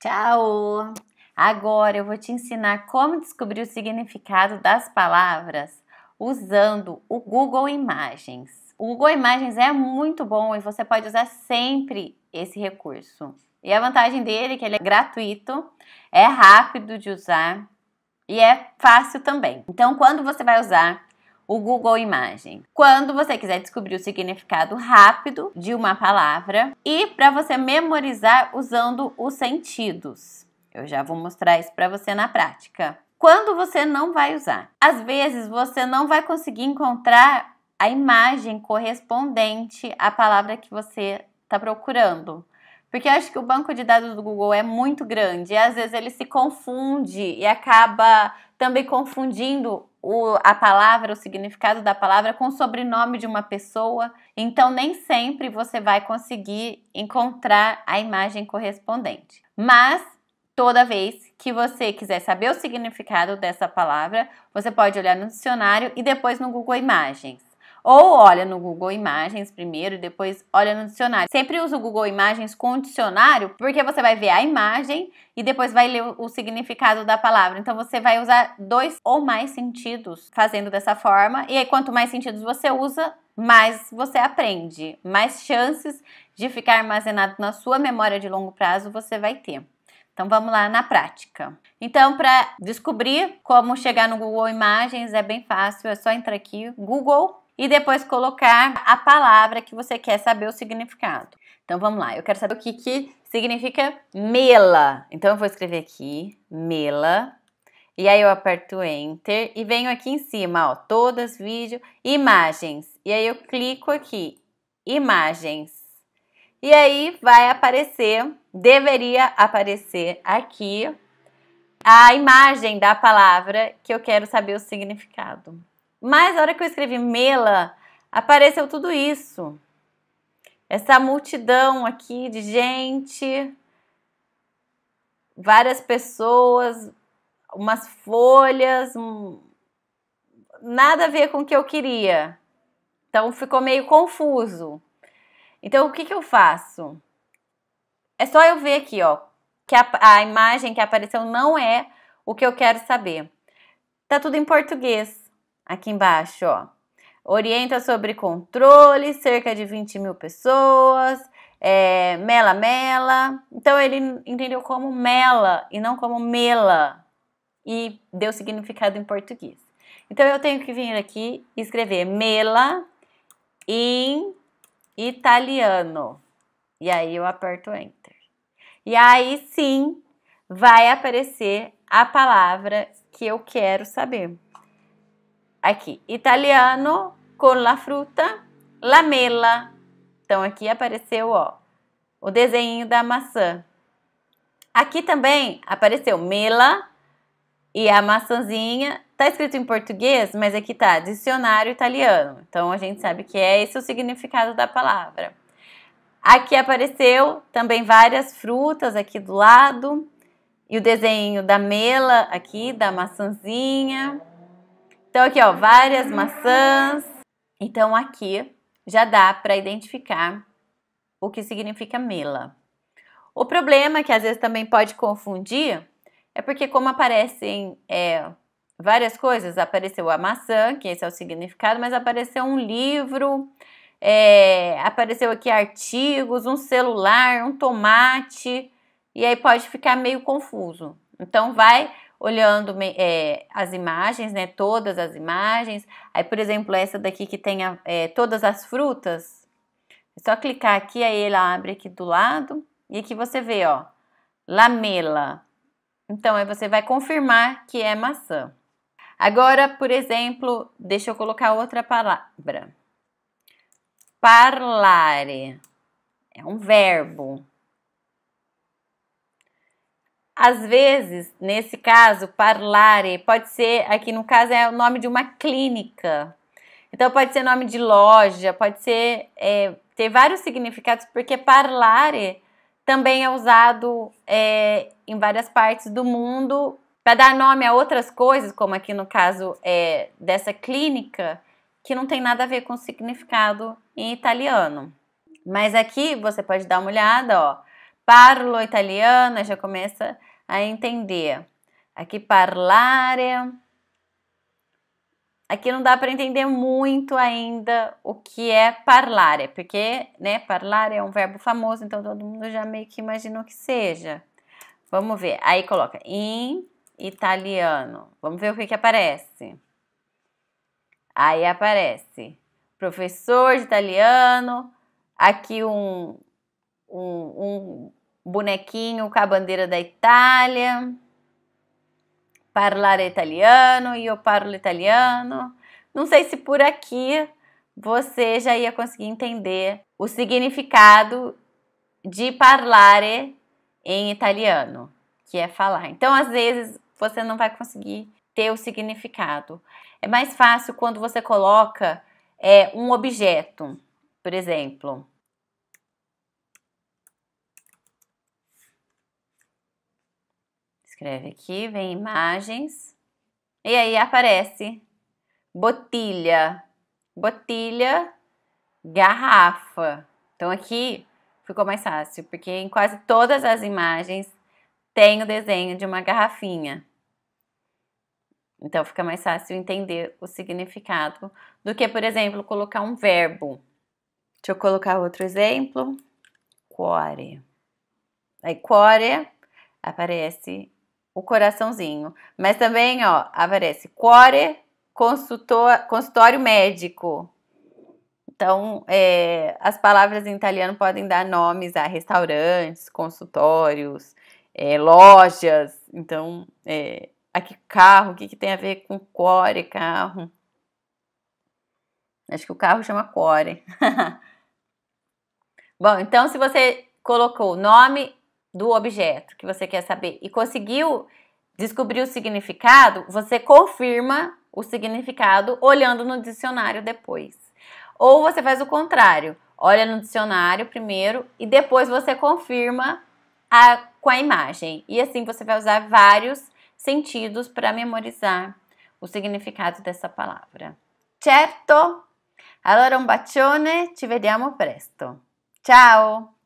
Tchau! Agora eu vou te ensinar como descobrir o significado das palavras usando o Google Imagens. O Google Imagens é muito bom e você pode usar sempre esse recurso. E a vantagem dele é que ele é gratuito, é rápido de usar e é fácil também. Então, quando você vai usar o Google Imagem. Quando você quiser descobrir o significado rápido de uma palavra e para você memorizar usando os sentidos. Eu já vou mostrar isso para você na prática. Quando você não vai usar. Às vezes você não vai conseguir encontrar a imagem correspondente à palavra que você está procurando. Porque eu acho que o banco de dados do Google é muito grande e às vezes ele se confunde e acaba também confundindo o, a palavra, o significado da palavra com o sobrenome de uma pessoa. Então, nem sempre você vai conseguir encontrar a imagem correspondente. Mas, toda vez que você quiser saber o significado dessa palavra, você pode olhar no dicionário e depois no Google Imagens. Ou olha no Google Imagens primeiro e depois olha no dicionário. Sempre usa o Google Imagens com dicionário, porque você vai ver a imagem e depois vai ler o significado da palavra. Então você vai usar dois ou mais sentidos fazendo dessa forma. E aí, quanto mais sentidos você usa, mais você aprende, mais chances de ficar armazenado na sua memória de longo prazo você vai ter. Então vamos lá na prática. Então, para descobrir como chegar no Google Imagens é bem fácil, é só entrar aqui, Google e depois colocar a palavra que você quer saber o significado. Então vamos lá, eu quero saber o que, que significa mela. Então eu vou escrever aqui, mela. E aí eu aperto Enter e venho aqui em cima, ó, todas, vídeo, imagens. E aí eu clico aqui, imagens. E aí vai aparecer, deveria aparecer aqui a imagem da palavra que eu quero saber o significado. Mas a hora que eu escrevi Mela, apareceu tudo isso. Essa multidão aqui de gente, várias pessoas, umas folhas, um... nada a ver com o que eu queria. Então ficou meio confuso. Então o que, que eu faço? É só eu ver aqui, ó, que a, a imagem que apareceu não é o que eu quero saber. Tá tudo em português aqui embaixo, ó. Orienta sobre controle, cerca de 20 mil pessoas, é, mela mela. Então ele entendeu como mela e não como mela. E deu significado em português. Então eu tenho que vir aqui e escrever mela em italiano. E aí eu aperto enter. E aí sim vai aparecer a palavra que eu quero saber. Aqui, italiano com la fruta, lamela. Então aqui apareceu, ó, o desenho da maçã. Aqui também apareceu mela e a maçãzinha. Tá escrito em português, mas aqui tá dicionário italiano. Então a gente sabe que é esse o significado da palavra. Aqui apareceu também várias frutas aqui do lado e o desenho da mela aqui, da maçãzinha. Então, aqui, ó, várias maçãs. Então, aqui já dá para identificar o que significa mela. O problema que às vezes também pode confundir é porque, como aparecem é, várias coisas, apareceu a maçã, que esse é o significado, mas apareceu um livro, é, apareceu aqui artigos, um celular, um tomate, e aí pode ficar meio confuso. Então, vai olhando é, as imagens, né? Todas as imagens. Aí, por exemplo, essa daqui que tem a, é, todas as frutas. É só clicar aqui, aí ela abre aqui do lado. E aqui você vê, ó, lamela. Então, aí você vai confirmar que é maçã. Agora, por exemplo, deixa eu colocar outra palavra. Parlare. É um verbo. Às vezes, nesse caso, parlare pode ser, aqui no caso é o nome de uma clínica. Então pode ser nome de loja, pode ser é, ter vários significados, porque parlare também é usado é, em várias partes do mundo para dar nome a outras coisas, como aqui no caso é, dessa clínica, que não tem nada a ver com significado em italiano. Mas aqui você pode dar uma olhada, ó. Parlo italiano, já começa a entender. Aqui parlare. Aqui não dá para entender muito ainda o que é parlare, porque, né, parlare é um verbo famoso, então todo mundo já meio que imagina o que seja. Vamos ver. Aí coloca in italiano. Vamos ver o que que aparece. Aí aparece professor de italiano, aqui um, um, um bonequinho com a bandeira da Itália. Parlare italiano, e eu parlo italiano. Não sei se por aqui você já ia conseguir entender o significado de parlare em italiano, que é falar. Então, às vezes, você não vai conseguir ter o significado. É mais fácil quando você coloca é, um objeto, por exemplo. Escreve aqui, vem imagens. E aí aparece botilha, botilha, garrafa. Então aqui ficou mais fácil, porque em quase todas as imagens tem o desenho de uma garrafinha. Então fica mais fácil entender o significado do que, por exemplo, colocar um verbo. Deixa eu colocar outro exemplo. Cuore. Aí cuore aparece o coraçãozinho. Mas também, ó, aparece Core consultor, consultório médico. Então, é, as palavras em italiano podem dar nomes a restaurantes, consultórios, é, lojas. Então, é, aqui carro, o que, que tem a ver com core, carro? Acho que o carro chama core. Bom, então se você colocou nome do objeto que você quer saber e conseguiu descobrir o significado, você confirma o significado olhando no dicionário depois. Ou você faz o contrário, olha no dicionário primeiro e depois você confirma a, com a imagem. E assim você vai usar vários sentidos para memorizar o significado dessa palavra. Certo? Allora un bacione, ci vediamo presto. Ciao!